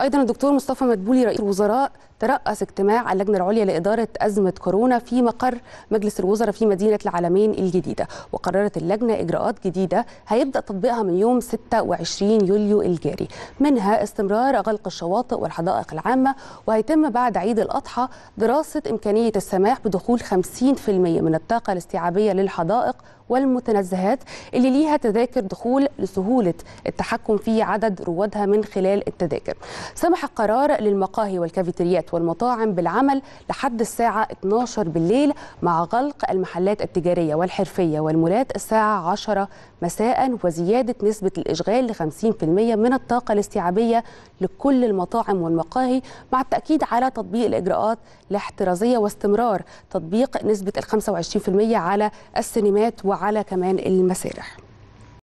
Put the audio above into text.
ايضا الدكتور مصطفى مدبولي رئيس الوزراء ترأس اجتماع اللجنة العليا لإدارة أزمة كورونا في مقر مجلس الوزراء في مدينة العالمين الجديدة وقررت اللجنة إجراءات جديدة هيبدأ تطبيقها من يوم 26 يوليو الجاري منها استمرار غلق الشواطئ والحدائق العامة وهيتم بعد عيد الأضحى دراسة إمكانية السماح بدخول 50% من الطاقة الاستيعابية للحدائق والمتنزهات اللي ليها تذاكر دخول لسهولة التحكم في عدد روادها من خلال التذاكر سمح القرار للمقاهي والكافيتريات والمطاعم بالعمل لحد الساعة 12 بالليل مع غلق المحلات التجارية والحرفية والمولات الساعة 10 مساء وزيادة نسبة الإشغال ل 50% من الطاقة الاستيعابية لكل المطاعم والمقاهي مع التأكيد على تطبيق الإجراءات الاحترازية واستمرار تطبيق نسبة ال 25% على السينمات وعلى كمان المسارح